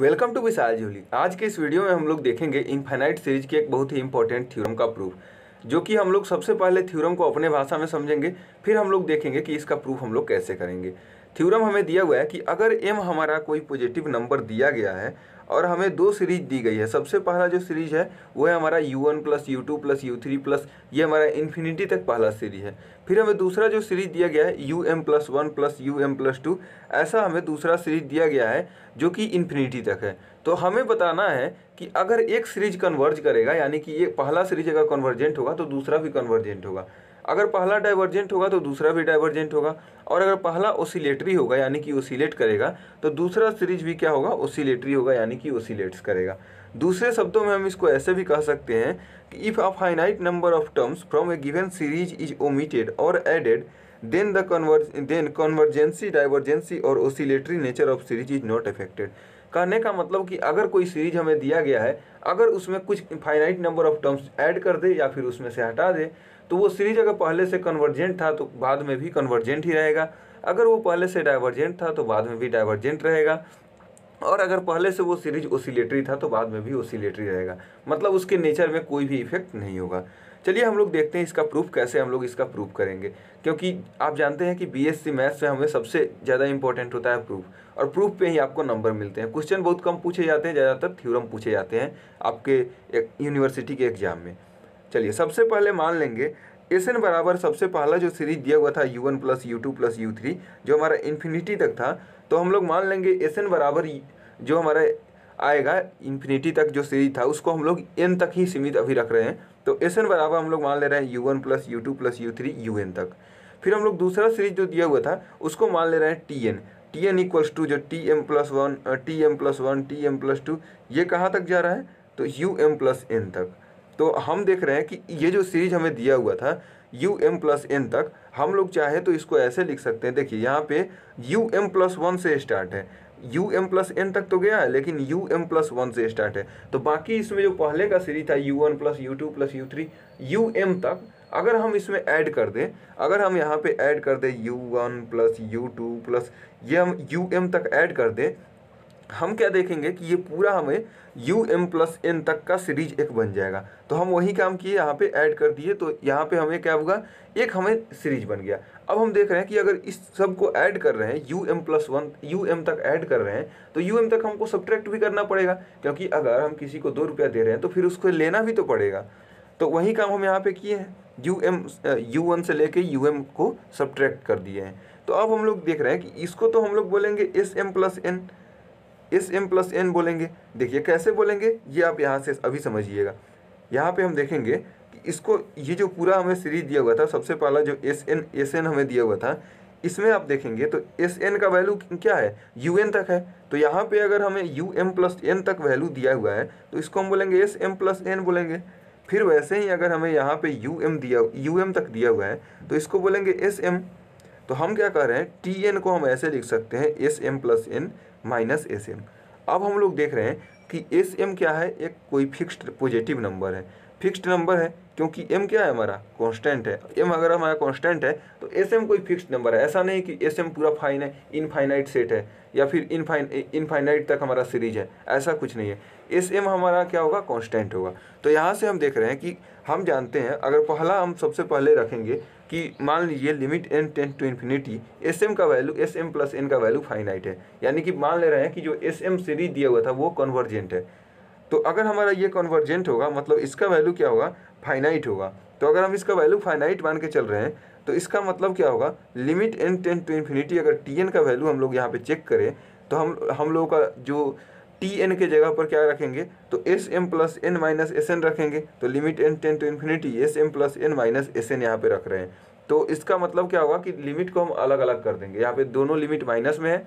welcome to विशाल जूली आज के इस वीडियो में हम लोग देखेंगे इन्फाइनाइट सीरीज के एक बहुत ही इंपॉर्टेंट थ्योरम का प्रूफ जो कि हम लोग सबसे पहले थ्योरम को अपने भाषा में समझेंगे फिर हम लोग देखेंगे कि इसका प्रूफ हम लोग कैसे करेंगे थ्योरम हमें दिया हुआ है कि अगर एम हमारा कोई पॉजिटिव नंबर दिया गया है और हमें दो सीरीज दी गई है सबसे पहला जो सीरीज है वो है हमारा U one plus U two plus U three plus ये हमारा इन्फिनिटी तक पहला सीरीज है फिर हमें दूसरा जो सीरीज दिया गया है U M plus one plus U M plus two ऐसा हमें दूसरा सीरीज दिया गया है जो कि इन्फिनिटी तक है तो हमें बताना है कि अगर एक सीरीज कन्वर्ज करेगा यानी कि ये पहला सीरीज अगर कन्वर्जेंट होगा तो दूसरा भी कन्वर्जेंट होगा अगर पहला डाइवर्जेंट होगा तो दूसरा भी डाइवर्जेंट होगा और अगर पहला ओसिलेटरी होगा यानी कि ओसिलेट करेगा तो दूसरा सीरीज भी क्या होगा ओसिलेटरी होगा यानी कि ओसिलेट्स करेगा दूसरे शब्दों में हम इसको ऐसे भी कह सकते हैं कि if a finite number of terms from a given series is omitted और added then the converge then convergency divergency और oscillatory nature of series is not affected कहने का मतलब कि अगर कोई सीरीज हमें दिया गया है अगर उसमें कुछ finite number of terms add कर दे या फिर उसमें से हटा दे तो वो सीरीज अगर पहले से कन्वर्जेंट था तो बाद में भी कन्वर्जेंट ही रहेगा अगर वो पहले से डाइवर्जेंट था तो बाद में भी डाइवर्जेंट रहेगा और अगर पहले से वो सीरीज ओसिलेटरी था तो बाद में भी ओसिलेटरी रहेगा मतलब उसके नेचर में कोई भी इफेक्ट नहीं होगा चलिए हम लोग देखते हैं इसका प्रूफ कैसे हम लोग इसका प्रूफ करेंगे क्योंकि आप जानते हैं कि बीएससी मैथ्स में हमें सबसे ज़्यादा इंपॉर्टेंट होता है प्रूफ और प्रूफ पे ही आपको नंबर मिलते हैं क्वेश्चन बहुत कम पूछे जाते हैं ज़्यादातर थ्योरम पूछे जाते हैं आपके यूनिवर्सिटी के एग्जाम में चलिए सबसे पहले मान लेंगे एस एन बराबर सबसे पहला जो सीरीज दिया हुआ था U one plus U two plus U three जो हमारा इन्फिनिटी तक था तो हम लोग मान लेंगे एस एन बराबर जो हमारा आएगा इन्फिनिटी तक जो सीरीज था उसको हम लोग एन तक ही सीमित अभी रख रहे हैं तो एस एन बराबर हम लोग मान ले रहे हैं U one plus U two plus U three U N तक फिर हम लोग दूसरा सीरीज जो दिया हुआ था उसको मान ले रहे हैं T N T N equals to जो T M plus one T M plus one T M plus two ये कहाँ तक जा रहा है तो यू एम प्लस एन तक तो हम देख रहे हैं कि ये जो सीरीज हमें दिया हुआ था यू एम प्लस एन तक हम लोग चाहें तो इसको ऐसे लिख सकते हैं देखिए यहाँ पे यू एम प्लस वन से स्टार्ट है यू एम प्लस एन तक तो गया है लेकिन यू एम प्लस वन से स्टार्ट है तो बाकी इसमें जो पहले का सीरीज था U one plus U two plus U three U M तक अगर हम इसमें ऐड कर दें अगर हम यहाँ पे ऐड कर दें U one plus U two plus ये हम यू एम तक ऐड कर दें हम क्या देखेंगे कि ये पूरा हमें यू एम प्लस एन तक का सीरीज एक बन जाएगा तो हम वही काम किए यहाँ पे ऐड कर दिए तो यहाँ पे हमें क्या होगा एक हमें सीरीज बन गया अब हम देख रहे हैं कि अगर इस सब को ऐड कर रहे हैं U M plus one U M तक ऐड कर रहे हैं तो यू एम तक हमको सब्ट्रैक्ट भी करना पड़ेगा क्योंकि अगर हम किसी को दो रुपया दे रहे हैं तो फिर उसको लेना भी तो पड़ेगा तो वही काम हम यहाँ पे किए हैं यू एम यू वन से लेके यू एम को सब्ट्रैक्ट कर दिए हैं तो अब हम लोग देख रहे हैं कि इसको तो हम लोग बोलेंगे S M plus N S M plus N बोलेंगे देखिए कैसे बोलेंगे ये आप यहाँ से अभी समझिएगा यहाँ पे हम देखेंगे कि इसको ये जो पूरा हमें सीरीज दिया हुआ था सबसे पहला जो एस एन एस एन हमें दिया हुआ था इसमें आप देखेंगे तो एस एन का वैल्यू क्या है यू एन तक है तो यहाँ पे अगर हमें यू एम प्लस एन तक वैल्यू दिया हुआ है तो इसको हम बोलेंगे एस एम प्लस एन बोलेंगे फिर वैसे ही अगर हमें यहाँ पे यू एम दिया यू एम तक दिया हुआ है तो इसको बोलेंगे एस एम तो हम क्या कह रहे हैं टी एन को हम ऐसे लिख सकते हैं S M plus N minus S M अब हम लोग देख रहे हैं कि एस एम क्या है एक कोई फिक्स्ड पॉजिटिव नंबर है फिक्स्ड नंबर है क्योंकि एम क्या है हमारा कांस्टेंट है एम अगर हमारा कांस्टेंट है तो एस एम कोई फिक्स्ड नंबर है ऐसा नहीं कि एस एम पूरा फाइन है इनफाइनाइट सेट है या फिर इनफाइन इनफाइनाइट तक हमारा सीरीज है ऐसा कुछ नहीं है एस एम हमारा क्या होगा कांस्टेंट होगा तो यहाँ से हम देख रहे हैं कि हम जानते हैं अगर पहला हम सबसे पहले रखेंगे कि मान लीजिए limit N tends to infinity S M का value S M plus N का वैल्यू फाइनाइट है यानी कि मान ले रहे हैं कि जो एस एम सीरीज दिया हुआ था वो कन्वर्जेंट है तो अगर हमारा ये कन्वर्जेंट होगा मतलब इसका वैल्यू क्या होगा फाइनाइट होगा तो अगर हम इसका वैल्यू फाइनाइट मान के चल रहे हैं तो इसका मतलब क्या होगा limit N tends to infinity अगर टी एन का वैल्यू हम लोग यहाँ पर चेक करें तो हम हम लोगों का जो टी एन के जगह पर क्या रखेंगे तो S M plus N minus S N रखेंगे तो limit N tends to infinity S M plus N minus S N यहाँ पर रख रहे हैं तो इसका मतलब क्या होगा कि लिमिट को हम अलग अलग कर देंगे यहाँ पे दोनों लिमिट माइनस में है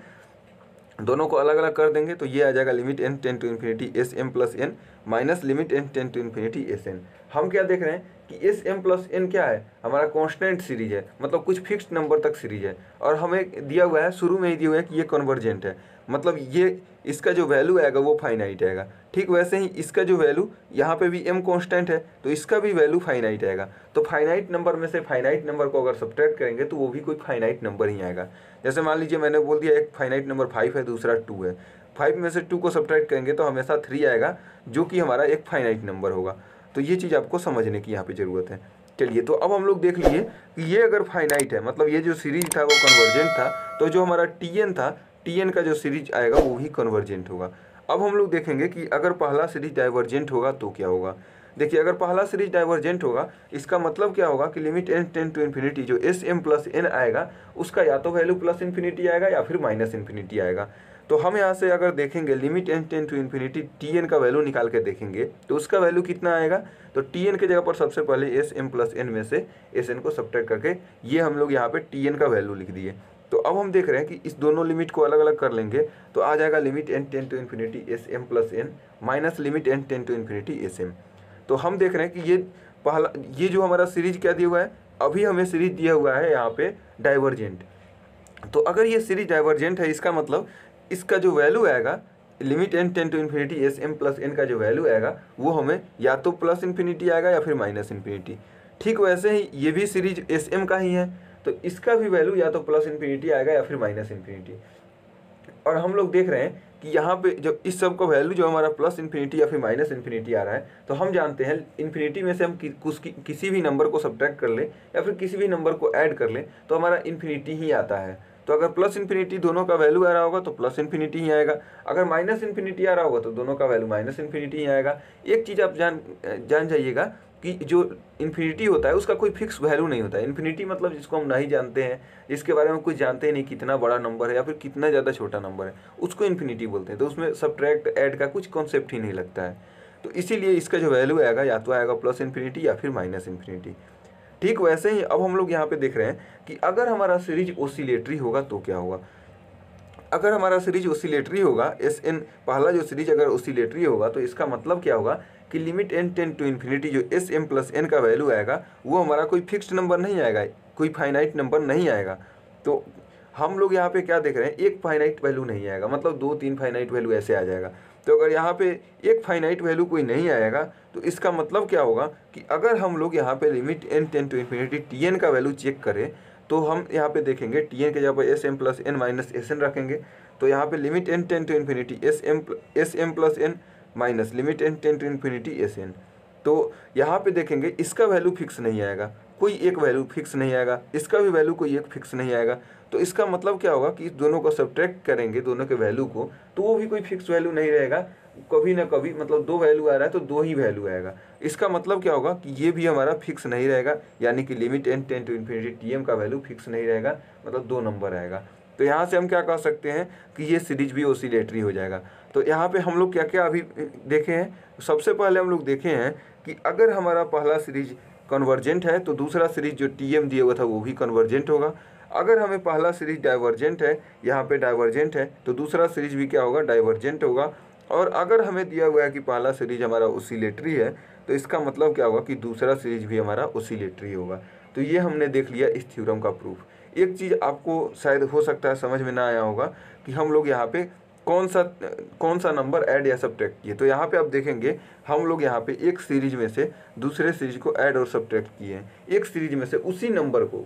दोनों को अलग अलग कर देंगे तो ये आ जाएगा limit N tends to infinity S M plus N minus limit N tends to infinity S N हम क्या देख रहे हैं कि एस एम प्लस एन क्या है हमारा कांस्टेंट सीरीज है मतलब कुछ फिक्स्ड नंबर तक सीरीज है और हमें दिया हुआ है शुरू में ही दिया हुआ है कि ये कन्वर्जेंट है मतलब ये इसका जो वैल्यू आएगा वो फाइनाइट आएगा ठीक वैसे ही इसका जो वैल्यू यहाँ पे भी एम कांस्टेंट है तो इसका भी वैल्यू फाइनाइट आएगा तो फाइनाइट नंबर में से फाइनाइट नंबर को अगर सब्ट्रैक्ट करेंगे तो वो भी कोई फाइनाइट नंबर ही आएगा जैसे मान लीजिए मैंने बोल दिया एक फाइनाइट नंबर फाइव है दूसरा टू है फाइव में से टू को सब्ट्रैक्ट करेंगे तो हमेशा थ्री आएगा जो कि हमारा एक फाइनाइट नंबर होगा तो ये चीज़ आपको समझने की यहाँ पे ज़रूरत है चलिए तो अब हम लोग देख लिए कि ये अगर फाइनाइट है मतलब ये जो सीरीज था वो कन्वर्जेंट था तो जो हमारा टी था टी का जो सीरीज आएगा वो भी कन्वर्जेंट होगा अब हम लोग देखेंगे कि अगर पहला सीरीज डाइवर्जेंट होगा तो क्या होगा देखिए अगर पहला सीरीज डाइवर्जेंट होगा इसका मतलब क्या होगा कि limit N tends to infinity जो एस एम प्लस एन आएगा उसका या तो वैल्यू प्लस इन्फिनिटी आएगा या फिर माइनस इन्फिनिटी आएगा तो हम यहाँ से अगर देखेंगे limit N tends to infinity T N का वैल्यू निकाल के देखेंगे तो उसका वैल्यू कितना आएगा तो टी एन के जगह पर सबसे पहले एस एम प्लस एन में से एस एन को सब्ट्रैक्ट करके ये हम लोग यहाँ पे टी एन का वैल्यू लिख दिए तो अब हम देख रहे हैं कि इस दोनों लिमिट को अलग अलग कर लेंगे तो आ जाएगा limit N tends to infinity S M plus N minus limit N tends to infinity S M तो हम देख रहे हैं कि ये पहला ये जो हमारा सीरीज क्या दिया हुआ है अभी हमें सीरीज दिया हुआ है यहाँ पे डाइवर्जेंट तो अगर ये सीरीज डाइवर्जेंट है इसका मतलब इसका जो वैल्यू आएगा limit N tends to infinity S M plus N का जो वैल्यू आएगा वो हमें या तो प्लस इन्फिनिटी आएगा या फिर माइनस इन्फिनिटी ठीक वैसे ही ये भी सीरीज एस एम का ही है तो इसका भी वैल्यू या तो प्लस इन्फिनिटी आएगा या फिर माइनस इन्फिनिटी और हम लोग देख रहे हैं कि यहाँ पे जो इस सब का वैल्यू जो हमारा प्लस इन्फिनिटी या फिर माइनस इन्फिनिटी आ रहा है तो हम जानते हैं इन्फिनिटी में से हम कुछ कि, किसी भी नंबर को सब्ट्रैक्ट कर लें या फिर किसी भी नंबर को ऐड कर लें तो हमारा इन्फिनिटी ही आता है तो अगर प्लस इन्फिनिटी दोनों का वैल्यू आ रहा होगा तो प्लस इन्फिनिटी ही आएगा अगर माइनस इन्फिनिटी आ रहा होगा तो दोनों का वैल्यू माइनस इन्फिनिटी ही आएगा एक चीज़ आप जान जान जाइएगा कि जो इन्फिनिटी होता है उसका कोई फिक्स वैल्यू नहीं होता है इन्फिनिटी मतलब जिसको हम नहीं जानते हैं जिसके बारे में कोई जानते ही नहीं कितना बड़ा नंबर है या फिर कितना ज़्यादा छोटा नंबर है उसको इन्फिनिटी बोलते हैं तो उसमें सब्ट्रैक्ट ऐड का कुछ कॉन्सेप्ट ही नहीं लगता है तो इसीलिए इसका जो वैल्यू आएगा या तो आएगा प्लस इन्फिनिटी या फिर माइनस इन्फिनिटी ठीक वैसे ही अब हम लोग यहाँ पे देख रहे हैं कि अगर हमारा सीरीज ओसिलेटरी होगा तो क्या होगा अगर हमारा सीरीज ओसिलेटरी होगा एस एन पहला जो सीरीज अगर ओसिलेटरी होगा तो इसका मतलब क्या होगा कि limit N tends to infinity जो एस एम प्लस एन का वैल्यू आएगा वो हमारा कोई फिक्स्ड नंबर नहीं आएगा कोई फाइनाइट नंबर नहीं आएगा तो हम लोग यहाँ पे क्या देख रहे हैं एक फाइनाइट वैल्यू नहीं आएगा मतलब दो तीन फाइनाइट वैल्यू ऐसे आ जाएगा तो अगर यहाँ पे एक फाइनाइट वैल्यू कोई नहीं आएगा तो इसका मतलब क्या होगा कि अगर हम लोग यहाँ पे limit N tends to infinity T N का वैल्यू चेक करें तो हम यहाँ पे देखेंगे टी एन के जगह पर s M plus N minus S N रखेंगे तो यहाँ पे limit N tends to infinity S m s M plus N minus limit N tends to infinity S n तो यहाँ पे देखेंगे इसका वैल्यू फिक्स नहीं आएगा कोई एक वैल्यू फिक्स नहीं आएगा इसका भी वैल्यू कोई एक फिक्स नहीं आएगा तो इसका मतलब क्या होगा कि दोनों को सब्ट्रैक्ट करेंगे दोनों के वैल्यू को तो वो भी कोई फिक्स वैल्यू नहीं रहेगा कभी ना कभी मतलब दो वैल्यू आ रहा है तो दो ही वैल्यू आएगा इसका मतलब क्या होगा कि ये भी हमारा फिक्स नहीं रहेगा यानी कि limit N tends to infinity t m का वैल्यू फिक्स नहीं रहेगा मतलब दो नंबर आएगा तो यहाँ से हम क्या कह सकते हैं कि ये सीरीज भी ओसीलेटरी हो जाएगा तो यहाँ पे हम लोग क्या क्या अभी देखे हैं सबसे पहले हम लोग देखे हैं कि अगर हमारा पहला सीरीज कन्वर्जेंट है तो दूसरा सीरीज जो टी एम दिया हुआ था वो भी कन्वर्जेंट होगा अगर हमें पहला सीरीज डाइवर्जेंट है यहाँ पे डाइवर्जेंट है तो दूसरा सीरीज भी क्या होगा डाइवर्जेंट होगा और अगर हमें दिया हुआ है कि पहला सीरीज हमारा ओसीलेटरी है तो इसका मतलब क्या होगा कि दूसरा सीरीज भी हमारा ओसीलेटरी होगा तो ये हमने देख लिया इस थ्योरम का प्रूफ एक चीज़ आपको शायद हो सकता है समझ में ना आया होगा कि हम लोग यहाँ पे कौन सा कौन सा नंबर ऐड या सब्ट्रैक्ट किए तो यहाँ पे आप देखेंगे हम लोग यहाँ पे एक सीरीज में से दूसरे सीरीज को ऐड और सब्ट्रैक्ट किए हैं एक सीरीज में से उसी नंबर को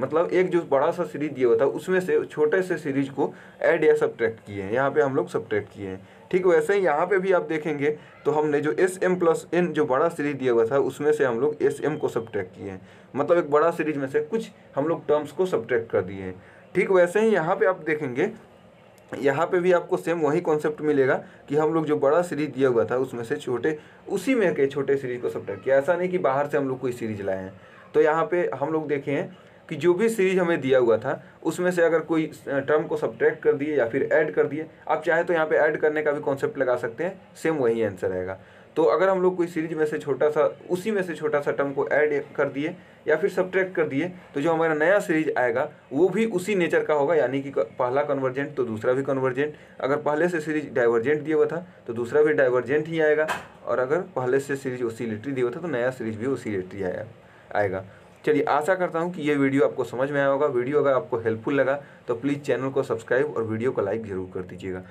मतलब एक जो बड़ा सा सीरीज दिया हुआ था उसमें से छोटे से सीरीज को ऐड या सब्ट्रैक्ट किए हैं यहाँ पे हम लोग सब्ट्रैक्ट किए हैं ठीक वैसे ही यहाँ पे भी आप देखेंगे तो हमने जो एस एम प्लस एन जो बड़ा सीरीज दिया हुआ था उसमें से हम लोग एस एम को सब्ट्रैक्ट किए हैं मतलब एक बड़ा सीरीज में से कुछ हम लोग टर्म्स को सब्ट्रैक्ट कर दिए हैं ठीक वैसे ही यहाँ पे आप देखेंगे यहाँ पे भी आपको सेम वही कॉन्सेप्ट मिलेगा कि हम लोग जो बड़ा सीरीज दिया हुआ था उसमें से छोटे उसी में के छोटे सीरीज को सब्ट्रैक्ट किया ऐसा नहीं कि बाहर से हम लोग कोई सीरीज लाए हैं तो यहाँ पे हम लोग देखे हैं कि जो भी सीरीज हमें दिया हुआ था उसमें से अगर कोई टर्म को सब्ट्रैक्ट कर दिए या फिर ऐड कर दिए आप चाहे तो यहाँ पर ऐड करने का भी कॉन्सेप्ट लगा सकते हैं सेम वही आंसर आएगा तो अगर हम लोग कोई सीरीज में से छोटा सा उसी में से छोटा सा टर्म को ऐड कर दिए या फिर सब्ट्रैक्ट कर दिए तो जो हमारा नया सीरीज आएगा वो भी उसी नेचर का होगा यानी कि पहला कन्वर्जेंट तो दूसरा भी कन्वर्जेंट अगर पहले से सीरीज डाइवर्जेंट दिया हुआ था तो दूसरा भी डाइवर्जेंट ही आएगा और अगर पहले से सीरीज ओसीलेटरी दिया हुआ था तो नया सीरीज भी ओसीलेटरी आया आएगा चलिए आशा करता हूँ कि ये वीडियो आपको समझ में आया होगा वीडियो अगर आपको हेल्पफुल लगा तो प्लीज़ चैनल को सब्सक्राइब और वीडियो को लाइक ज़रूर कर दीजिएगा